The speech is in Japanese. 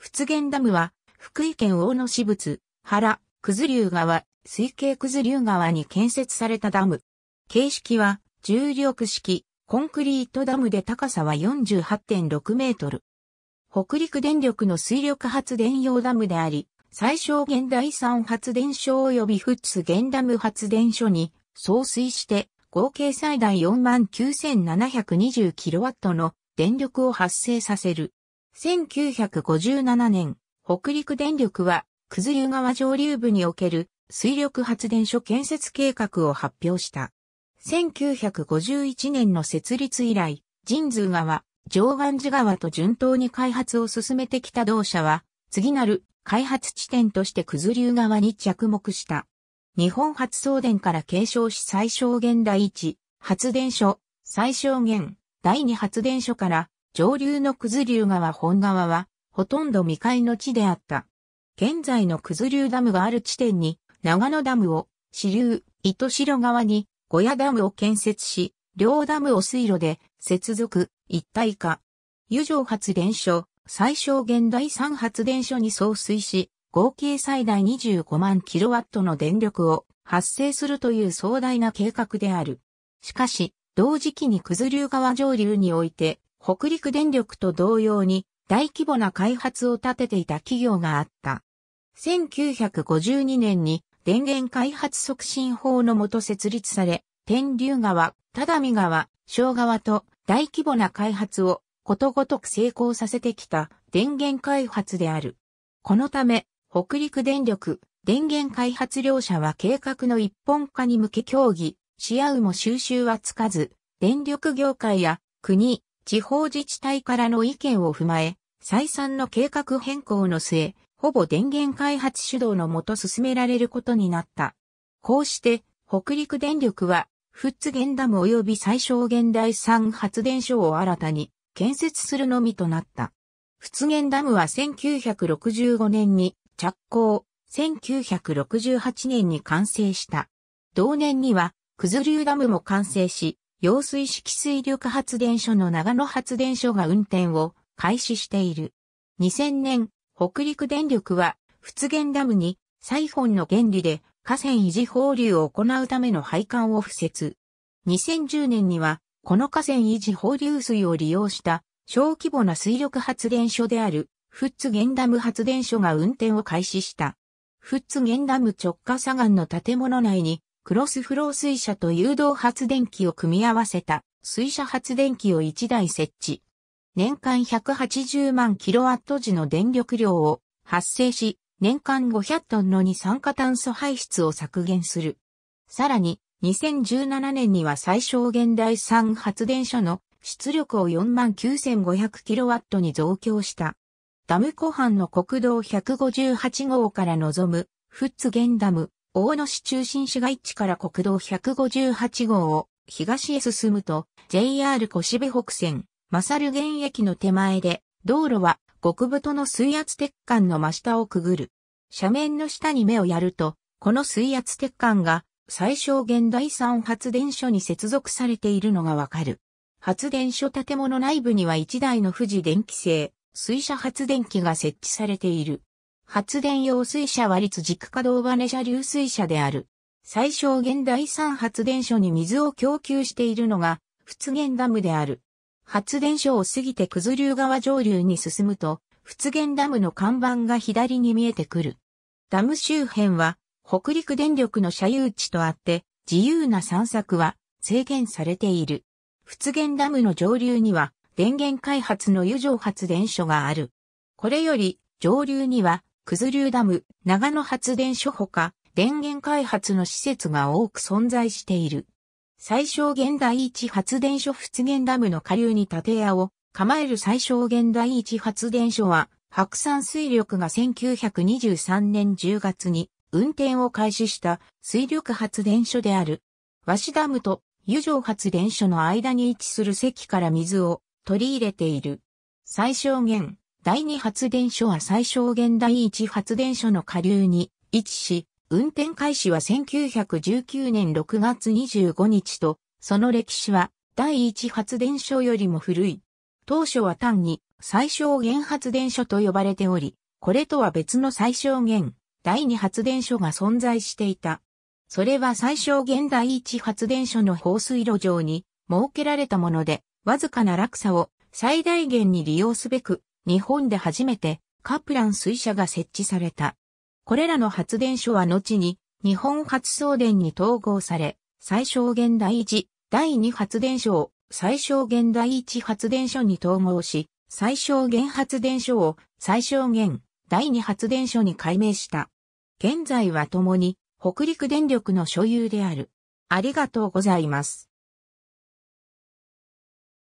仏源ダムは、福井県大野市仏、原、九頭竜川、水系九頭竜川に建設されたダム。形式は、重力式、コンクリートダムで高さは48.6メートル。北陸電力の水力発電用ダムであり、最小限第三発電所及び富津原ダム発電所に送水して合計最大4 9 7 2 0ットの電力を発生させる。1957年、北陸電力は、九頭竜川上流部における水力発電所建設計画を発表した。1951年の設立以来、神通川、上岸寺川と順当に開発を進めてきた同社は、次なる開発地点として九頭竜川に着目した。日本発送電から継承し最小限第1発電所、最小限第2発電所から上流の九頭竜川本川は、ほとんど未開の地であった。現在の九頭竜ダムがある地点に、長野ダムを、支流、糸代川に、小屋ダムを建設し、両ダムを水路で、接続、一体化。油上発電所、最小限第3発電所に送水し、合計最大25万キロワットの電力を発生するという壮大な計画である。しかし、同時期に九頭竜川上流において、北陸電力と同様に大規模な開発を立てていた企業があった。1952年に電源開発促進法のもと設立され、天竜川、只見川、小川と大規模な開発をことごとく成功させてきた電源開発である。このため、北陸電力、電源開発両社は計画の一本化に向け協議、し合うも収集はつかず、電力業界や国、地方自治体からの意見を踏まえ、再三の計画変更の末、ほぼ電源開発主導のもと進められることになった。こうして、北陸電力は、富津原ダム及び最小限大産発電所を新たに建設するのみとなった。富津原ダムは1965年に着工、1968年に完成した。同年には、九頭竜ダムも完成し、揚水式水力発電所の長野発電所が運転を開始している。2000年、北陸電力は、仏源ダムに、サイフォンの原理で河川維持放流を行うための配管を敷設。2010年には、この河川維持放流水を利用した小規模な水力発電所である、仏原ダム発電所が運転を開始した。仏原ダム直下左岸の建物内にクロスフロー水車と誘導発電機を組み合わせた水車発電機を1台設置。年間180万キロワット時の電力量を発生し、年間500トンの二酸化炭素排出を削減する。さらに、2017年には最小限第3発電所の出力を49,500キロワットに増強した。ダム湖畔の国道158号から望む、フッツゲンダム、大野市中心市街地から国道158号を東へ進むと JR 小部北線、マサル原駅の手前で道路は極太の水圧鉄管の真下をくぐる。斜面の下に目をやると、この水圧鉄管が最小限第三発電所に接続されているのがわかる。発電所建物内部には1台の富士電気製、水車発電機が設置されている。発電用水車は立軸稼働バネ車流水車である。最小限第三発電所に水を供給しているのが、仏源ダムである。発電所を過ぎて九頭竜川上流に進むと、仏源ダムの看板が左に見えてくる。ダム周辺は、北陸電力の社有地とあって、自由な散策は制限されている。仏源ダムの上流には、電源開発の油上発電所がある。これより、上流には、リューダム、長野発電所ほか、電源開発の施設が多く存在している。最小限第一発電所仏源ダムの下流に建屋を構える最小限第一発電所は、白山水力が1923年10月に運転を開始した水力発電所である。和紙ダムと油上発電所の間に位置する席から水を取り入れている。最小限第2発電所は最小限第1発電所の下流に位置し、運転開始は1919年6月25日と、その歴史は第1発電所よりも古い。当初は単に最小限発電所と呼ばれており、これとは別の最小限第2発電所が存在していた。それは最小限第1発電所の放水路上に設けられたもので、わずかな落差を最大限に利用すべく日本で初めてカプラン水車が設置された。これらの発電所は後に日本発送電に統合され、最小限第1、第2発電所を最小限第1発電所に統合し、最小限発電所を最小限第2発電所に改名した。現在は共に北陸電力の所有である。ありがとうございます。